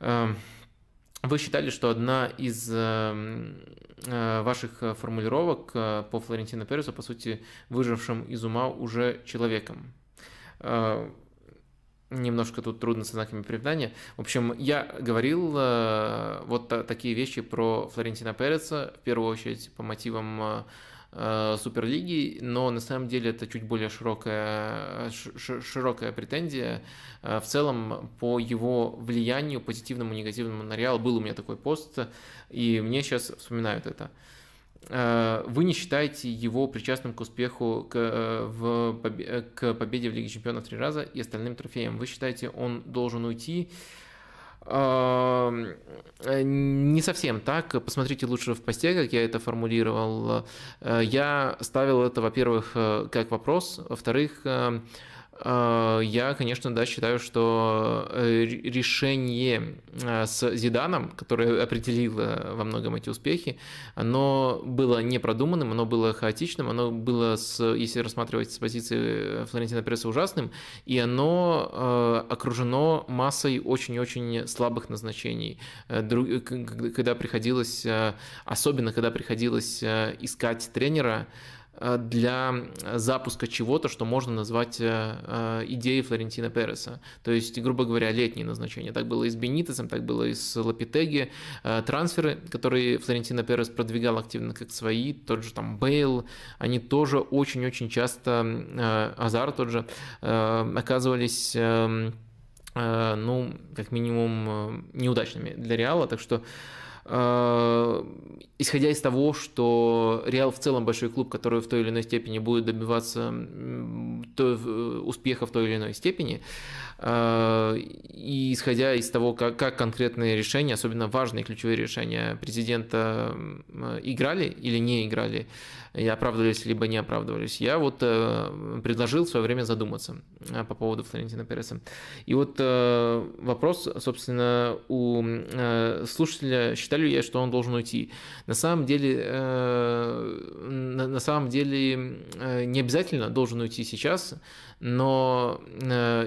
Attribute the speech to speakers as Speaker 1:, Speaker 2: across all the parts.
Speaker 1: Эм, вы считали, что одна из эм, э, ваших э, формулировок э, по Флорентино Пересу, по сути, выжившим из ума уже человеком. Немножко тут трудно со знаками препинания. В общем, я говорил вот такие вещи про Флорентина Переса, в первую очередь по мотивам Э, Суперлиги, но на самом деле это чуть более широкая, широкая претензия. Э, в целом, по его влиянию, позитивному негативному на Реал, был у меня такой пост, и мне сейчас вспоминают это. Э, вы не считаете его причастным к успеху к, в, к победе в Лиге Чемпионов три раза и остальным трофеям? Вы считаете, он должен уйти? Э, не совсем так. Посмотрите лучше в посте, как я это формулировал. Э, я ставил это, во-первых, э, как вопрос, во-вторых, Э, я, конечно, да, считаю, что э, решение э, с Зиданом, которое определило во многом эти успехи, оно было непродуманным, оно было хаотичным, оно было, с, если рассматривать с позиции Флорентина Переса, ужасным, и оно окружено массой очень-очень слабых назначений, когда приходилось, особенно когда приходилось искать тренера, Э, для э, запуска чего-то, что можно назвать э, идеей Флорентина Переса. То есть, грубо говоря, летние назначения. Так было и с Бенитесом, так было и с Лапитеги. Трансферы, которые Флорентина Перес продвигал активно как свои, тот же там Бейл, они тоже очень-очень часто, Азар тот же, оказывались ну, как минимум, неудачными для Реала, так что Э, исходя из того, что Реал в целом большой клуб, который в той или иной степени будет добиваться э, успеха в той или иной степени, э, исходя из того, как, как конкретные решения, особенно важные ключевые решения президента играли или не играли, и оправдывались либо не оправдывались, я вот э, предложил в свое время задуматься э, по поводу Флорентина Переса. И вот э, вопрос, собственно, у слушателя, считали ли я, что он должен уйти. На самом деле, на самом деле не обязательно должен уйти сейчас, но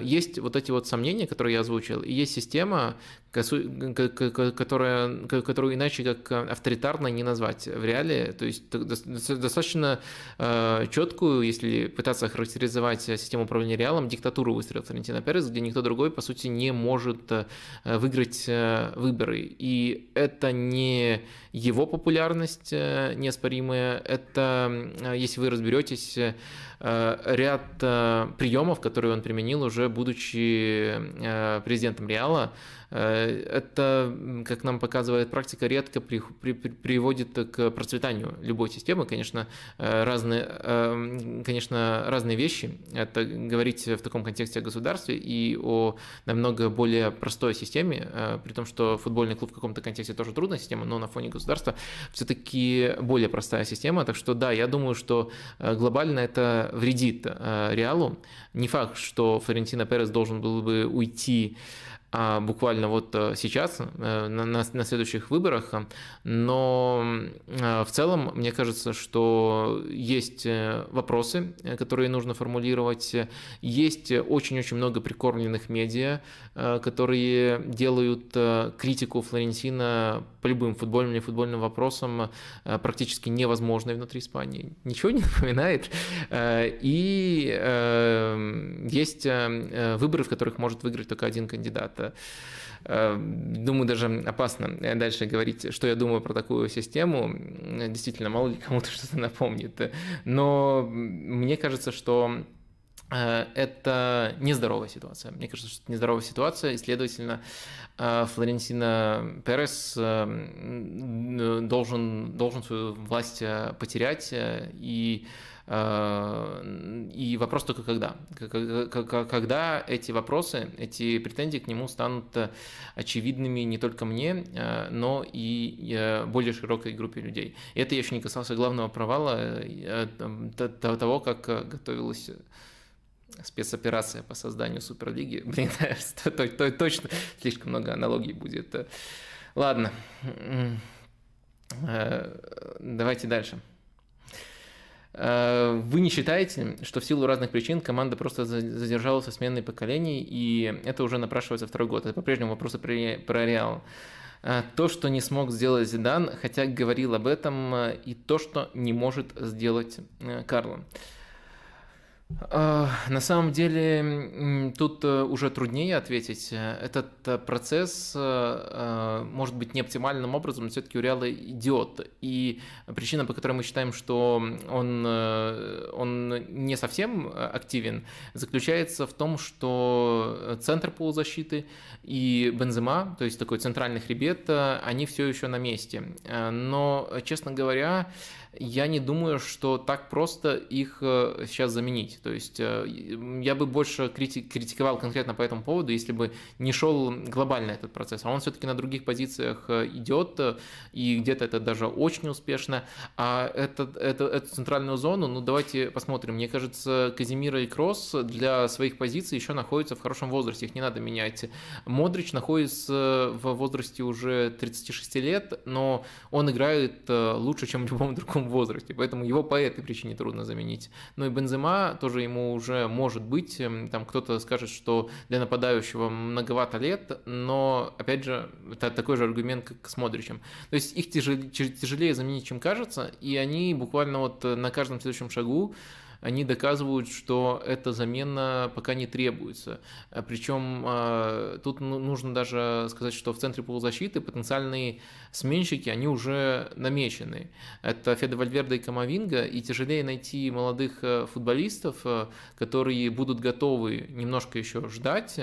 Speaker 1: есть вот эти вот сомнения, которые я озвучил, и есть система, которая, которую иначе как э, авторитарно не назвать в реале. То есть достаточно э, четкую, если пытаться характеризовать систему управления реалом, диктатуру выстроил Флорентино Перес, где никто другой, по сути, не может э, выиграть выборы. И это не его популярность неоспоримая, это, если вы разберетесь, ряд приемов, которые он применил уже будучи президентом Реала, э, это, как нам показывает практика, редко при, при, при, приводит к процветанию любой системы. Конечно, э, разные, э, конечно, разные вещи. Это говорить в таком контексте о государстве и о намного более простой системе, при том, что футбольный клуб в каком-то контексте тоже трудная система, но на фоне государства все-таки более простая система. Так что да, я думаю, что глобально это вредит Реалу. Не факт, что Флорентино Перес должен был бы уйти а, буквально вот э, сейчас, э, на, на, на следующих выборах, но э, в целом мне кажется, что есть вопросы, которые нужно формулировать, есть очень-очень много прикормленных медиа, которые делают критику Флорентина по любым футбольным или футбольным вопросам практически невозможной внутри Испании. Ничего не напоминает. И есть выборы, в которых может выиграть только один кандидат как эм, думаю, даже опасно дальше говорить, что я думаю про такую систему. Действительно, мало ли кому-то что-то напомнит. Но мне кажется, что э, это нездоровая ситуация. Мне кажется, что это нездоровая ситуация, и, следовательно, э, Флорентина Перес э, должен, должен свою власть потерять и Э, и вопрос только когда. Когда эти вопросы, эти претензии к нему станут э, очевидными не только мне, э, но и более широкой группе людей. И это я еще не касался главного провала того, как готовилась спецоперация по созданию Суперлиги. Блин, точно слишком много аналогий будет. Ладно, давайте дальше. Э, вы не считаете, что в силу разных причин команда просто задержалась со сменой поколений, и это уже напрашивается второй год? Это по-прежнему вопросы про, про Реал. Э, то, что не смог сделать Зидан, хотя говорил об этом, э, и то, что не может сделать Карло. А, на самом деле, тут э, уже труднее ответить. Этот э, процесс, э, может быть, не оптимальным образом, но все-таки у Реала идет. И причина, по которой мы считаем, что он, он не совсем активен, заключается в том, что центр полузащиты и Бензема, то есть такой центральный хребет, они все еще на месте. Но, честно говоря, я не думаю, что так просто их сейчас заменить есть. То есть э, я бы больше крити- критиковал конкретно по этому поводу, если бы не шел глобально этот процесс. А он все-таки на других позициях э, идет, э, и где-то это даже очень успешно. А этот, это, эту центральную зону, ну давайте посмотрим. Мне кажется, Казимира и Кросс для своих позиций еще находятся в хорошем возрасте, их не надо менять. Модрич находится в возрасте уже 36 лет, но он играет лучше, чем в любом другом возрасте, поэтому его по этой причине трудно заменить. Ну и Бензема тоже тоже ему уже может быть, эм, там кто-то скажет, что для нападающего многовато лет, но, опять же, это такой же аргумент, как с Модричем. То есть их тяжелее заменить, чем кажется, и они буквально вот э, на каждом следующем шагу они доказывают, что эта замена пока не требуется. Э, Причем э, тут ну, нужно даже сказать, что в центре полузащиты потенциальные сменщики, они уже намечены. Это Федо Вальверда и Камовинга, и тяжелее найти молодых э, футболистов, которые будут готовы немножко еще ждать,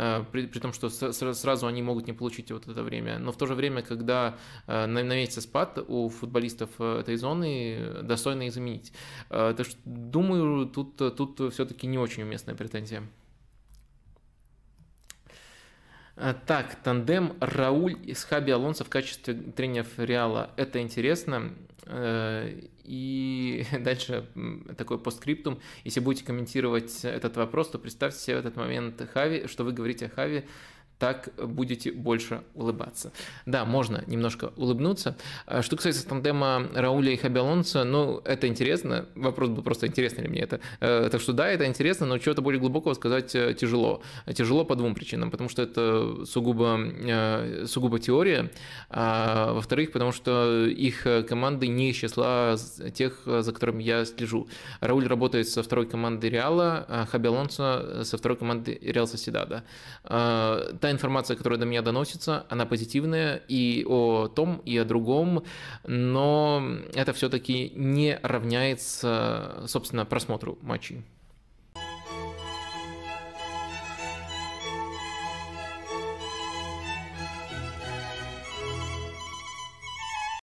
Speaker 1: Э, при, при том, что с, сразу они могут не получить вот это время. Но в то же время, когда э, на, наметится спад у футболистов э, этой зоны, достойно их заменить. Так что, думаю, тут, тут все-таки не очень уместная претензия. Так, тандем Рауль и Схаби Алонсо в качестве тренеров Реала. Это интересно. Э, и дальше такой постскриптум. Если будете комментировать этот вопрос, то представьте себе в этот момент Хави, что вы говорите о Хави так будете больше улыбаться. Да, можно немножко улыбнуться. А что касается тандема Рауля и Хаби Алонсо, ну, это интересно. Вопрос был просто, интересно ли мне это. Э, так что да, это интересно, но чего-то более глубокого сказать э, тяжело. Тяжело по двум причинам. Потому что это сугубо, э, сугубо теория. А, во-вторых, потому что их команды не из числа тех, за которыми я слежу. Рауль работает со второй командой Реала, а Хаби со второй командой Реал Соседада а, та информация, которая до меня доносится, она позитивная и о том, и о другом, но это все-таки не равняется, собственно, просмотру матчей.